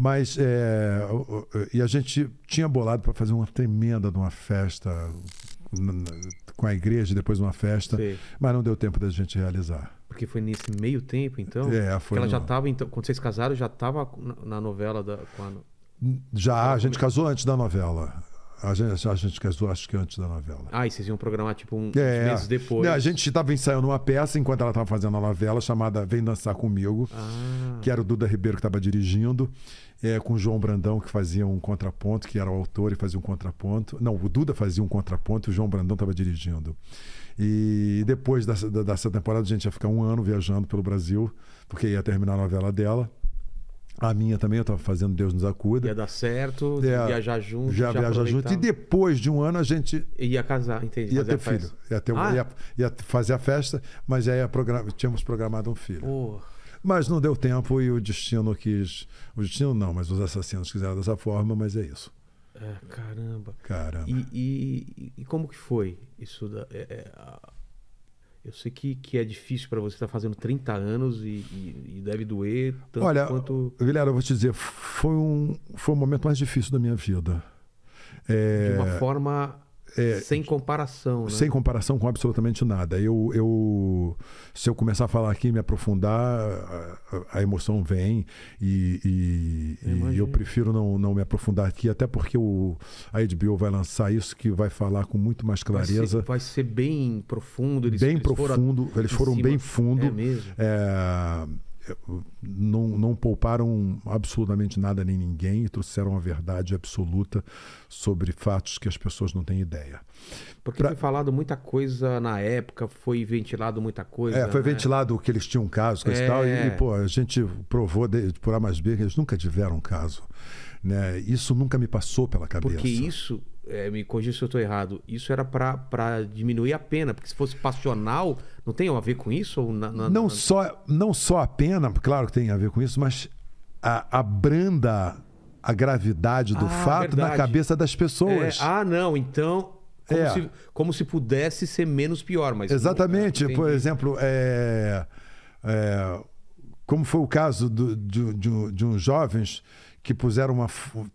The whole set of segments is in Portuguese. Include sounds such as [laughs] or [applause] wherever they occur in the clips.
Mas é, é, e a gente tinha bolado para fazer uma tremenda de uma festa com a igreja, depois uma festa, Sei. mas não deu tempo da gente realizar. Porque foi nesse meio tempo, então? É, foi. ela no... já estava, então, quando vocês casaram, já estava na novela da. A... Já, a gente casou antes da novela. A gente, a gente casou, acho que antes da novela. Ah, e vocês iam programar, tipo, um, é, meses depois. Né, a gente estava ensaiando uma peça enquanto ela estava fazendo a novela, chamada Vem Dançar Comigo, ah. que era o Duda Ribeiro que estava dirigindo é, com o João Brandão, que fazia um contraponto, que era o autor e fazia um contraponto. Não, o Duda fazia um contraponto e o João Brandão estava dirigindo. E depois dessa, dessa temporada, a gente ia ficar um ano viajando pelo Brasil, porque ia terminar a novela dela. A minha também, eu estava fazendo Deus nos acuda. Ia dar certo, é, viajar junto. Já, já viajar junto. E depois de um ano a gente. Ia casar, entendi. Ia ter filho. Ia, ter, ah. ia, ia, fazer a festa, mas aí programa, tínhamos programado um filho. Porra. Mas não deu tempo e o destino quis. O destino não, mas os assassinos quiseram dessa forma, mas é isso. É, caramba. Caramba. E, e, e como que foi isso? Da, é, é, eu sei que, que é difícil para você estar tá fazendo 30 anos e, e, deve doer tanto Olha, quanto. Guilherme, eu vou te dizer, foi um, foi um momento mais difícil da minha vida. É... De uma é, forma é, sem comparação. Né? Sem comparação com absolutamente nada. Eu, eu, se eu começar a falar aqui, me aprofundar, a, a emoção vem e, e, eu, e eu prefiro não, não me aprofundar aqui, até porque o, a HBO vai lançar isso que vai falar com muito mais clareza. Vai ser, vai ser bem profundo. Eles, bem eles profundo. Foram, eles foram bem fundo. É mesmo. É, não, não pouparam absolutamente nada nem ninguém e trouxeram a verdade absoluta sobre fatos que as pessoas não têm ideia. Porque pra... foi falado muita coisa na época, foi ventilado muita coisa. É, foi né? ventilado que eles tinham caso, é... e tal, e, é. e, pô, a gente provou de, por A mais B que eles nunca tiveram caso. Né? Isso nunca me passou pela cabeça. Porque isso é, me corrija se eu estou errado, isso era para diminuir a pena, porque se fosse passional, não tem a ver com isso? Ou na, na, não, na... Só, não só a pena, claro que tem a ver com isso, mas a, abranda a gravidade do ah, fato verdade. na cabeça das pessoas. É, ah, não, então. Como, é. se, como, se, pudesse ser menos pior, mas. Exatamente. Não, não Por exemplo, é, é, como foi o caso do, de, de, de uns jovens que puseram, uma,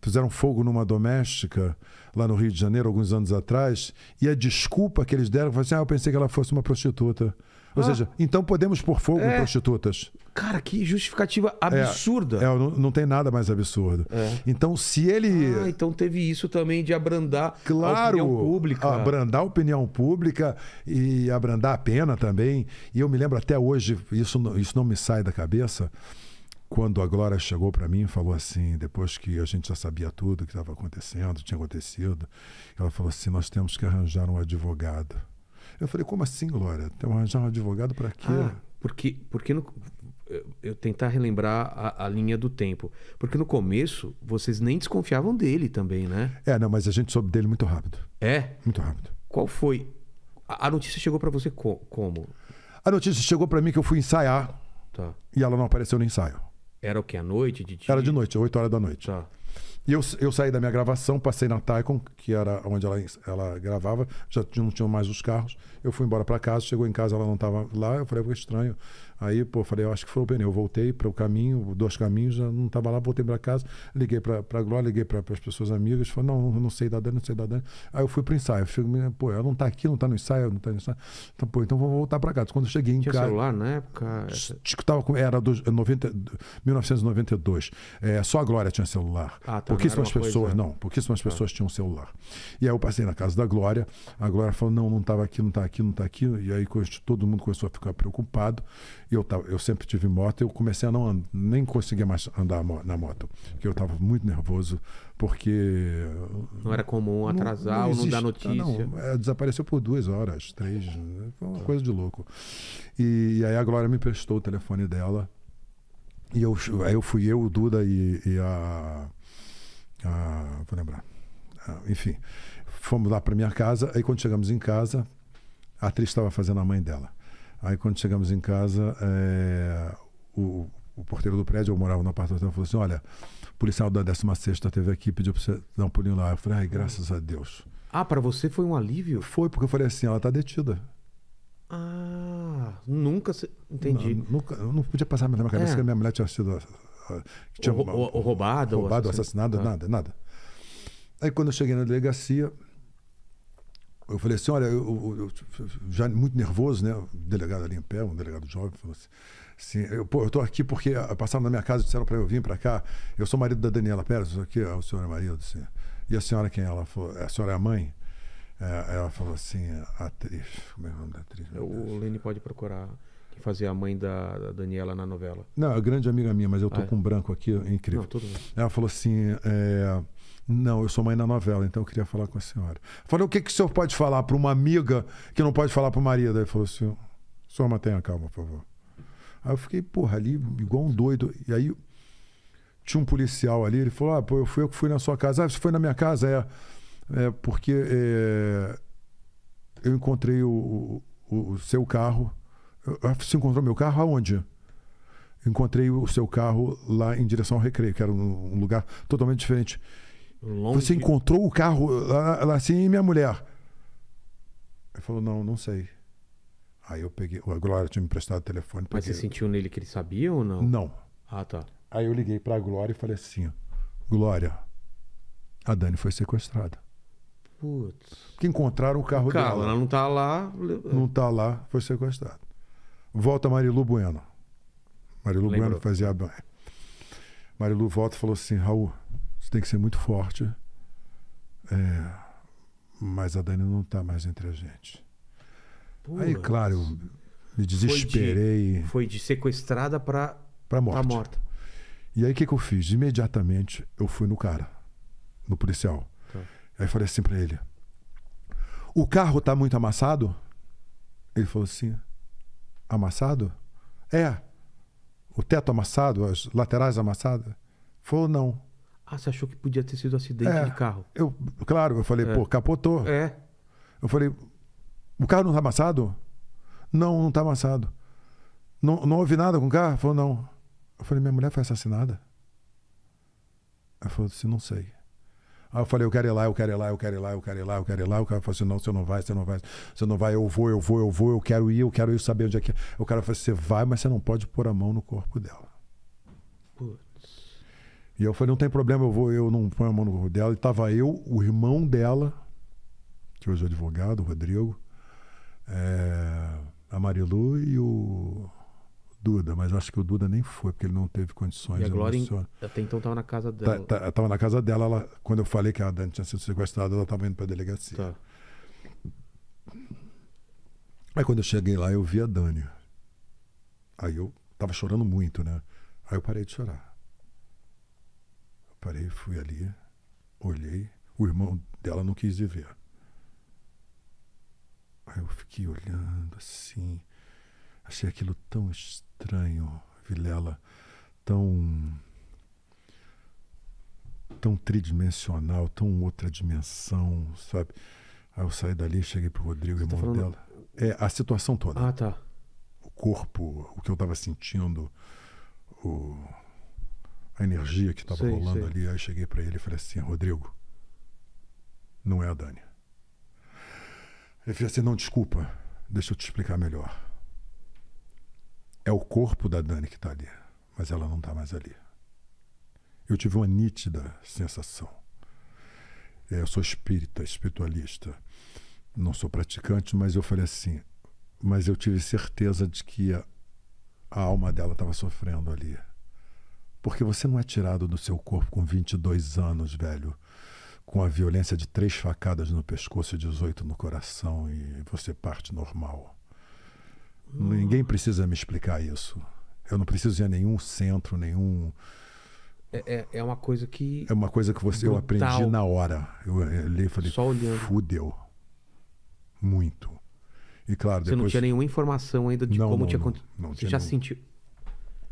puseram fogo numa doméstica lá no Rio de Janeiro, alguns anos atrás, e a desculpa que eles deram foi assim: ah, eu pensei que ela fosse uma prostituta. Ou ah. seja, então podemos pôr fogo é. em prostitutas. Cara, que justificativa é, absurda. É, é não, não, tem nada mais absurdo. É. Então, se ele. Ah, então teve isso também de abrandar claro, a opinião pública. Abrandar a opinião pública e abrandar a pena também. E eu me lembro até hoje, isso, isso não me sai da cabeça quando a Glória chegou para mim e falou assim, depois que a gente já sabia tudo que estava acontecendo, tinha acontecido, ela falou assim: nós temos que arranjar um advogado. Eu falei: como assim, Glória? Temos que arranjar um advogado para quê? Ah, porque, porque no, eu tentar relembrar a, a, linha do tempo. Porque no começo, vocês nem desconfiavam dele também, né? É, não, mas a gente soube dele muito rápido. É? Muito rápido. Qual foi? A, a notícia chegou para você co como? A notícia chegou para mim que eu fui ensaiar. Tá. E ela não apareceu no ensaio. Era o que? À noite? De dia? Era de noite, 8 horas da noite. Tá. E eu, eu saí da minha gravação, passei na Taikon, que era onde ela, ela gravava, já não tinham mais os carros. Eu fui embora para casa, chegou em casa, ela não estava lá. Eu falei, foi estranho. Aí, pô, falei, eu acho que foi o pneu. Voltei para o caminho, dois caminhos, já não estava lá, voltei para casa, liguei para a Glória, liguei para as pessoas amigas, falei, não, não sei da Dani, não sei da Dani. Aí eu fui para o ensaio, falei, pô, ela não está aqui, não está no ensaio, não está no ensaio. Então, pô, então vou voltar para casa. Quando eu cheguei em Tinha casa. celular na época? Tava, era dos, 90, 1992. É, só a Glória tinha celular. Ah, tá. Pouquíssimas pessoas, coisa... não, pouquíssimas ah. pessoas ah. tinham celular. E aí eu passei na casa da Glória, a Glória falou: não, não estava aqui, não está aqui, não está aqui. E aí todo mundo começou a ficar preocupado. E eu, tava, eu sempre tive moto, eu comecei a não nem conseguir mais andar na moto, porque eu estava muito nervoso, porque. Não era comum atrasar não, não existe, ou não dar notícia. Não, é, desapareceu por duas horas, três, foi uma coisa de louco. E, e aí a Glória me prestou o telefone dela. E eu, aí eu fui eu, o Duda e, e a ah, vou lembrar. Ah, enfim, fomos lá para minha casa. Aí quando chegamos em casa, a atriz estava fazendo a mãe dela. Aí quando chegamos em casa, é, o, o, porteiro do prédio, eu morava no apartamento, falou assim: Olha, o policial da 16 teve aqui pediu para você dar um pulinho lá. Eu falei: Ai, graças a Deus. Ah, para você foi um alívio? Foi, porque eu falei assim: Ela está detida. Ah, nunca. Se... Entendi. Não, nunca, eu não podia passar na minha cabeça é. que a minha mulher tinha sido que tinha ou, ou, ou roubado, roubado, assassinado, ah. nada, nada. Aí quando eu cheguei na delegacia, eu falei assim, olha, eu, eu, eu, já muito nervoso, né? O delegado ali em pé, um delegado jovem, falou assim, assim eu, pô, eu tô aqui porque passaram na minha casa disseram para eu vir para cá. Eu sou marido da Daniela Pérez, aqui, é o senhor é marido, assim. E a senhora quem? É? Ela falou, é, a senhora é a mãe? É, ela falou assim, atriz, como é o nome da atriz? O Lene pode procurar que fazia a mãe da, da Daniela na novela. Não, é a grande amiga minha, mas eu tô ah, é? com um branco aqui, é incrível. Não, Ela falou assim: é, Não, eu sou mãe na novela, então eu queria falar com a senhora. Falei, o que, que o senhor pode falar para uma amiga que não pode falar para o marido? Ele falou assim: senhor, mantenha calma, por favor. Aí eu fiquei, porra, ali igual um doido. E aí tinha um policial ali, ele falou: Ah, pô, eu fui eu que fui na sua casa. Ah, você foi na minha casa? É, é porque é, eu encontrei o, o, o, seu carro ah, você encontrou meu carro aonde? Encontrei o seu carro lá em direção ao recreio, que era um lugar totalmente diferente. Longe. Você encontrou o carro lá, lá assim e minha mulher? Ele falou: Não, não sei. Aí eu peguei. A Glória tinha me emprestado o telefone. Mas você sentiu nele que ele sabia ou não? Não. Ah, tá. Aí eu liguei pra Glória e falei assim: Glória, a Dani foi sequestrada. Putz. Que encontraram o carro, o carro dela. Ela não tá lá. Não tá lá, foi sequestrada. Volta Marilu Bueno. Marilu Lembrou. Bueno fazia a Marilu volta e falou assim: Raul, você tem que ser muito forte. É, mas a Dani não está mais entre a gente. Aí, claro, eu me desesperei. Foi de, foi de sequestrada para para morte. morta. E aí o que, que eu fiz? Imediatamente eu fui no cara, no policial. Tá. Aí falei assim para ele: O carro tá muito amassado? Ele falou assim: Amassado? É. O teto amassado, as laterais amassadas? Falou, não. Ah, você achou que podia ter sido um acidente é. de carro? Eu, claro, eu falei, é. pô, capotou. É. Eu falei, o carro não está amassado? Não, não está amassado. Não, não houve nada com o carro? Falou, não. Eu falei, minha mulher foi assassinada? Ela falou assim, não sei. Aí eu falei, eu quero ir lá, eu quero ir lá, eu quero ir lá, eu quero ir lá, eu quero ir lá. O cara falou assim: não, você não vai, você não vai, você não vai, eu vou, eu vou, eu vou, eu quero ir, eu quero ir saber onde é que é. O cara falou: assim, você vai, mas você não pode pôr a mão no corpo dela. Putz. E eu falei, não tem problema, eu vou, eu não ponho a mão no corpo dela. E tava eu, o irmão dela, que hoje é advogado, o Rodrigo, é, a Marilu e o Duda, mas acho que o Duda nem foi, porque ele não teve condições. E a Glória, em... até então, estava na casa tá, dela. Tá, tá, na casa dela. Ela, quando eu falei que a Dani tinha sido sequestrada, ela estava indo para a delegacia. Tá. Aí, quando eu cheguei lá, eu vi a Dani. Aí eu estava chorando muito, né? Aí eu parei de chorar. Eu parei, fui ali, olhei. O irmão dela não quis ir ver. Aí eu fiquei olhando assim. Achei aquilo tão estranho, Vilela, tão tão tridimensional, tão outra dimensão, sabe? Aí eu saí dali, cheguei pro Rodrigo, Você tá irmão tá falando... dela. É a situação toda. Ah, tá. O corpo, o que eu tava sentindo, o... a energia que tava sei, rolando sei. ali. Aí cheguei para ele e falei assim: Rodrigo, não é a Dani. Ele falou assim: não, desculpa, deixa eu te explicar melhor. É o corpo da Dani que está ali, mas ela não está mais ali. Eu tive uma nítida sensação. É, eu sou espírita, espiritualista. Não sou praticante, mas eu falei assim. Mas eu tive certeza de que a, a alma dela estava sofrendo ali. Porque você não é tirado do seu corpo com 22 anos, velho, com a violência de três facadas no pescoço e 18 no coração e você parte normal. Ninguém precisa me explicar isso. Eu não preciso ir a nenhum centro, nenhum. É, é, é uma coisa que. É uma coisa que você, eu aprendi na hora. Eu eh, li e falei. Só olhando. Fudeu. Muito. E claro, você depois. Você não tinha nenhuma informação ainda de não, como não, tinha acontecido. Você tinha já nenhum... sentiu.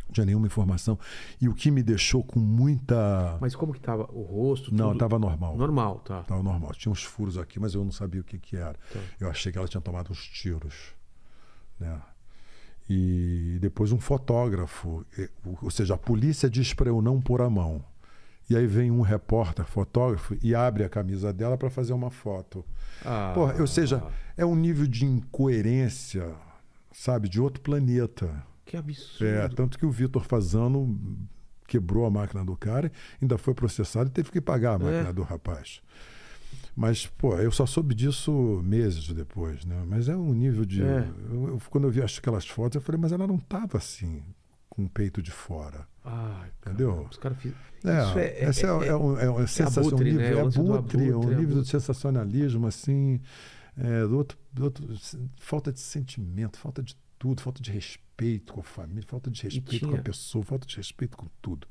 Não tinha nenhuma informação. E o que me deixou com muita. Mas como que tava o rosto? Tudo... Não, tava normal. Normal, tá. Tava normal. Tinha uns furos aqui, mas eu não sabia o que, que era. Tá. Eu achei que ela tinha tomado uns tiros. Né? E depois um fotógrafo, ou seja, a polícia diz para eu não pôr a mão. E aí vem um repórter, fotógrafo, e abre a camisa dela para fazer uma foto. Ah. Porra, ou seja, é um nível de incoerência, sabe, de outro planeta. Que absurdo. É, tanto que o Vitor Fazano quebrou a máquina do cara, ainda foi processado e teve que pagar a é. máquina é. do rapaz. Mas, pô, eu só soube disso meses depois, né? Mas é um nível de. É. Eu, eu, quando eu vi aquelas fotos, eu falei, mas ela não estava assim, com o peito de fora. Ah, entendeu? os caras fiz... é, Isso é, é, é, é, um, é sensação. Abutre, um nível, né? abutre, abutre, um nível abutre. de sensacionalismo, assim, do outro, do outro, falta de sentimento, falta de tudo, falta de respeito respeito com a família, falta de respeito com a pessoa, falta de respeito com tudo.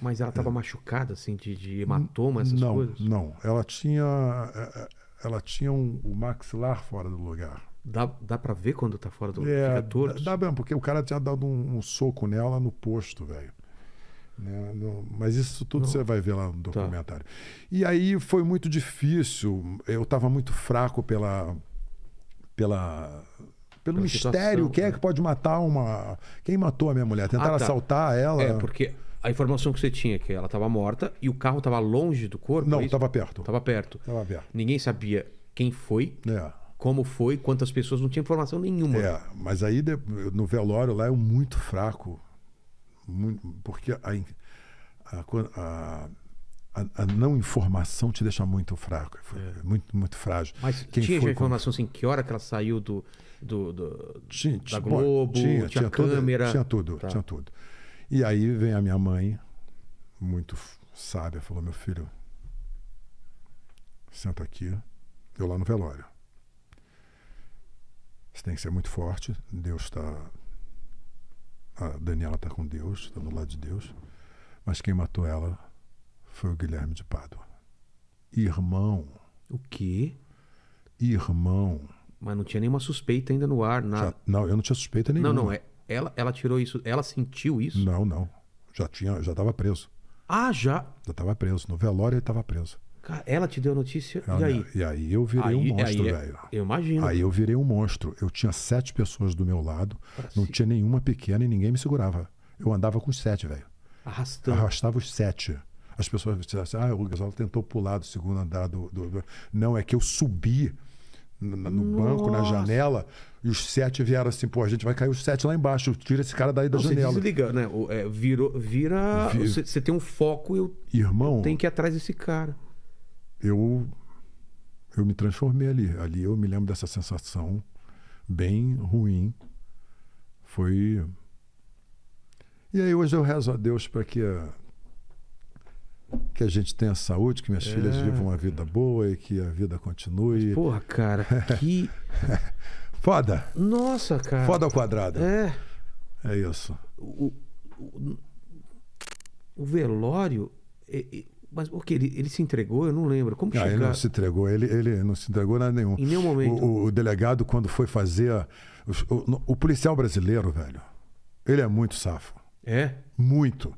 Mas ela estava é. machucada, assim, de, de hematoma, essas não, coisas? Não, ela tinha, é, é, ela tinha um, o maxilar fora do lugar. Dá, dá para ver quando tá fora do lugar? É, torto? Dá, mesmo, porque o cara tinha dado um, um soco nela no posto, velho. Né? mas isso tudo não. você vai ver lá no tá. documentário. Tá. E aí foi muito difícil. Eu estava muito fraco pela, pela pelo Pela mistério. Quem é, é que pode matar uma. Quem matou a minha mulher? Ah, Tentaram ah, tá. assaltar ela? É, porque a informação que você tinha é que ela estava morta e o carro estava longe do corpo? Não, estava é perto. Estava perto. Tava perto. Ninguém sabia quem foi. É como foi, quantas pessoas, não tinha informação nenhuma. É, mas aí no velório lá é muito fraco, porque a, a, a, a, não informação te deixa muito fraco, é. muito, muito frágil. Mas Quem tinha foi, informação como... assim, que hora que ela saiu do do, do da Globo, tinha, tinha, câmera. Tudo, tinha tudo, tá. tinha tudo. E aí vem a minha mãe, muito sábia, falou: meu filho, senta aqui, eu lá no velório. Você tem que ser muito forte, Deus está. A Daniela está com Deus, está do lado de Deus. Mas quem matou ela foi o Guilherme de Pádua. Irmão. O quê? Irmão. Mas não tinha nenhuma suspeita ainda no ar, nada. Já, não, eu não tinha suspeita nenhuma. Não, não, é, ela, ela tirou isso, ela sentiu isso? Não, não. Já tinha, já estava preso. Ah, já? Já estava preso. No velório ele estava preso. ela te deu a notícia e aí? E aí eu virei aí, um monstro, é, velho. Eu imagino. Aí eu virei um monstro. Eu tinha sete pessoas do meu lado, não tinha nenhuma pequena e ninguém me segurava. Eu andava com os sete, velho. Arrastando. Arrastava os sete. As pessoas disseram assim, ah, o Gasol tentou pular do segundo andar do, do, do... Não, é que eu subi no, banco, na janela, e os sete vieram assim, pô, a gente vai cair os sete lá embaixo, tira esse cara daí da Não, janela. Você desliga, né? O, é, virou, vira. Vi... Você, você, tem um foco e eu, Irmão, tem tenho que ir atrás desse cara. Eu, eu me transformei ali. Ali eu me lembro dessa sensação bem ruim. Foi. E aí hoje eu rezo a Deus para que que a gente tenha saúde, que minhas é. filhas vivam uma vida boa e que a vida continue. Porra, cara, [laughs] que. Foda! Nossa, cara. Foda ao quadrado. É. É isso. O, o, o velório. É, é, mas o que? Ele, ele se entregou? Eu não lembro. Como chegar... ah, Ele não se entregou, ele, ele não se entregou nada nenhum. Em nenhum momento. O, o delegado, quando foi fazer. A, o policial brasileiro, velho, ele é muito safo. É? Muito.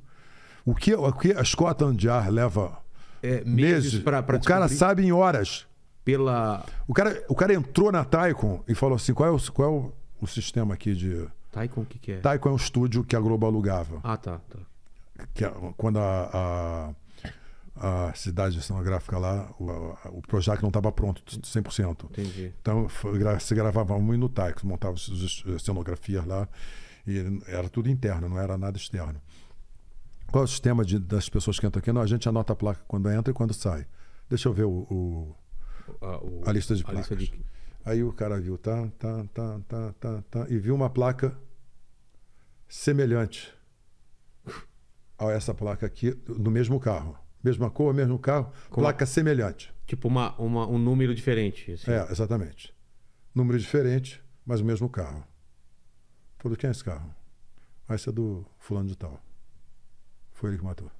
O que, o que a Scotland Yard leva é, meses, meses para O cara sabe em horas. Pela... O, cara, o cara entrou na Taikon e falou assim: qual é o, qual é o, o sistema aqui de. Taikon o que, que, é? Taikon é um estúdio que a Globo alugava. Ah, tá. tá. Que, é quando a, a a cidade cenográfica lá, o, o Projac não estava pronto 100%. Entendi. Então se gravava muito no TAC, montava as cenografias lá, e era tudo interno, não era nada externo. Qual é o sistema de, das pessoas que entram aqui? Não, a gente anota a placa quando entra e quando sai. Deixa eu ver o, o, a, ah, o a, lista de a placas. Lista de... Aí o cara viu, tá, tá, tá, tá, tá, tá, e viu uma placa semelhante a essa placa aqui, no mesmo carro. Mesma cor, mesmo carro, Como? placa semelhante. Tipo uma, uma, um número diferente. Assim. É, exatamente. Número diferente, mas o mesmo carro. Falou, quem é esse carro? Ah, esse é do fulano de tal. Foi ele que matou.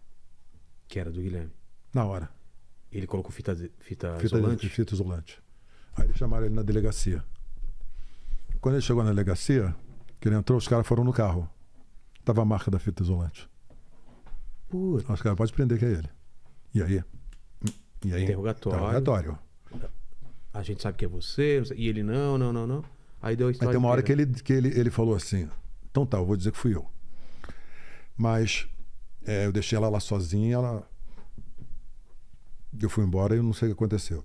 Que era do Guilherme. Na hora. Ele colocou fita, fita, fita isolante? Fita isolante. Aí eles chamaram ele na delegacia. Quando ele chegou na delegacia, que ele entrou, os caras foram no carro. Tava a marca da fita isolante. Puta. Os caras, pode prender que é ele. E aí? E aí? Interrogatório. Interrogatório. A gente sabe que é você, e ele não, não, não, não. Aí deu a história. Aí tem uma hora que, ele, que ele, ele falou assim: então tá, eu vou dizer que fui eu. Mas é, eu deixei ela lá sozinha, ela... Eu fui embora e eu não sei o que aconteceu.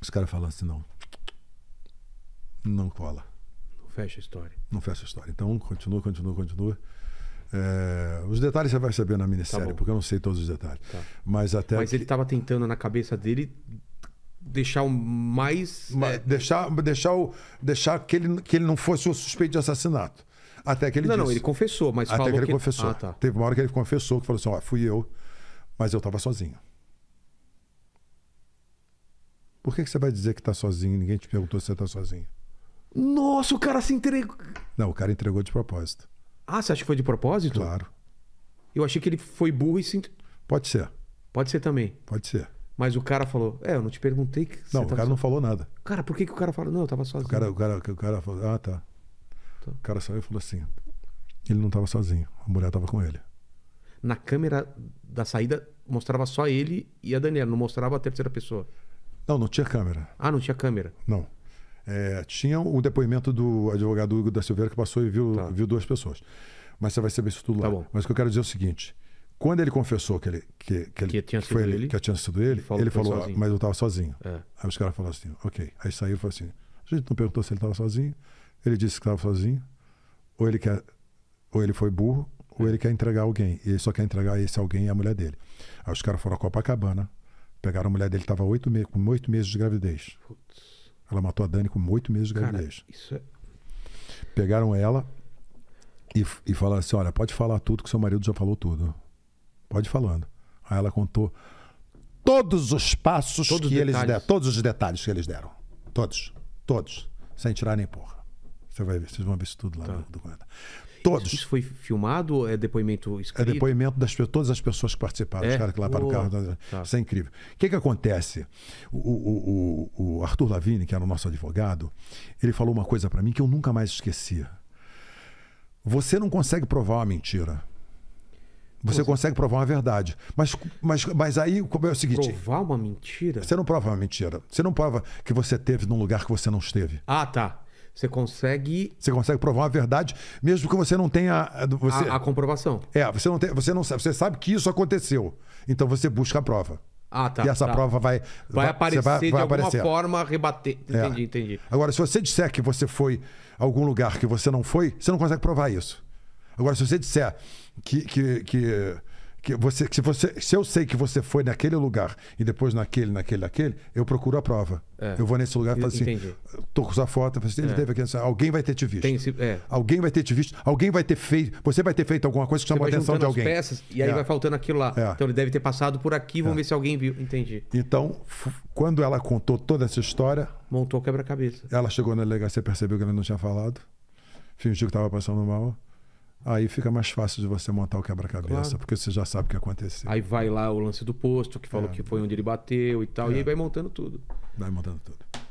Os caras falando assim, não. Não cola. Não fecha a história. Não fecha a história. Então, continua, continua, continua. É, os detalhes você vai saber na minissérie, tá porque eu não sei todos os detalhes. Tá. Mas até. Mas que... ele estava tentando na cabeça dele deixar o mais. Mas, é... Deixar, deixar, o, deixar que, ele, que ele não fosse o suspeito de assassinato. Até que ele Não, disse. não, ele confessou, mas Até falou que ele que... confessou. Ah, tá. Teve uma hora que ele confessou, que falou assim, ó, fui eu, mas eu estava sozinho. Por que, que você vai dizer que está sozinho? Ninguém te perguntou se você está sozinho. Nossa, o cara se entregou. Não, o cara entregou de propósito. Ah, você acha que foi de propósito? Claro. Eu achei que ele foi burro e se. Pode ser. Pode ser também. Pode ser. Mas o cara falou, é, eu não te perguntei que Não, o tá cara não falou nada. Cara, por que, que o cara falou, não, eu tava sozinho? O cara, o cara, o cara falou, ah, tá. O cara saiu e falou assim: ele não estava sozinho, a mulher estava com ele. Na câmera da saída mostrava só ele e a Daniela, não mostrava a terceira pessoa. Não, não tinha câmera. Ah, não tinha câmera? Não. É, tinha o depoimento do advogado Hugo da Silveira que passou e viu, tá. viu duas pessoas. Mas você vai saber isso tudo tá lá. Bom. Mas o que eu quero dizer é o seguinte: quando ele confessou que ele que, que, que ele, tinha, sido ele, ele, que tinha sido ele, ele falou, ele falou ah, mas eu estava sozinho. É. Aí os caras falaram assim, ok. Aí saiu e falou assim: a gente não perguntou se ele estava sozinho. Ele disse que estava sozinho, ou ele quer, ou ele foi burro, ou ele quer entregar alguém. E ele só quer entregar esse alguém e a mulher dele. Aí os caras foram a Copacabana, pegaram a mulher dele, estava oito me com oito meses de gravidez. Putz. Ela matou a Dani com oito meses de gravidez. Cara, isso é... Pegaram ela e, e falaram assim: olha, pode falar tudo que seu marido já falou tudo. Pode falando. Aí ela contou todos os passos todos que eles deram, todos os detalhes que eles deram. Todos. Todos. Sem tirar nem porra. Você vai ver, vocês vão ver isso tudo lá tá. do guarda. Todos. Isso, isso foi filmado ou é depoimento escrito? É depoimento das todas as pessoas que participaram, é? os caras que lá para o carro. Tá. Isso é incrível. O que, que acontece? O, o, o, o Arthur Lavigne, que era o nosso advogado, ele falou uma coisa para mim que eu nunca mais esqueci. Você não consegue provar uma mentira. Você Pô, consegue provar uma verdade. Mas, mas, mas aí como é o seguinte. Provar uma mentira? Você não prova uma mentira. Você não prova que você teve num lugar que você não esteve. Ah, tá. Você consegue. Você consegue provar uma verdade, mesmo que você não tenha. Eh, você... A, a, comprovação. É, você não, tem, você não sabe. Você sabe que isso aconteceu. Então você busca a prova. Ah, tá. E essa tá. prova vai. Vai, aparecer vai, vai de alguma forma, rebater. É. Entendi, é. entendi. Agora, se você disser que você foi a algum lugar que você não foi, você não consegue provar isso. Agora, se você disser que, que, que que você, se você, se eu sei que você foi naquele lugar e depois naquele, naquele, naquele, eu procuro a prova. É. Eu vou nesse lugar e falo assim, entendi. tô com sua foto, assim, ele é. teve aqui, alguém vai ter te visto. Tem, é. Alguém vai ter te visto, alguém vai ter feito, você vai ter feito alguma coisa que chamou a atenção de alguém. Peças, e aí é. vai faltando aquilo lá. É. Então ele deve ter passado por aqui, vamos é. ver se alguém viu. Entendi. Então, quando ela contou toda essa história, montou quebra-cabeça. Ela chegou na delegacia, percebeu que ele não tinha falado, fingiu que estava passando mal. Aí fica mais fácil de você montar o quebra-cabeça, claro. porque você já sabe o que aconteceu. Aí vai lá o lance do posto, que falou é. que foi onde ele bateu e tal, é. e aí vai montando tudo. Vai montando tudo.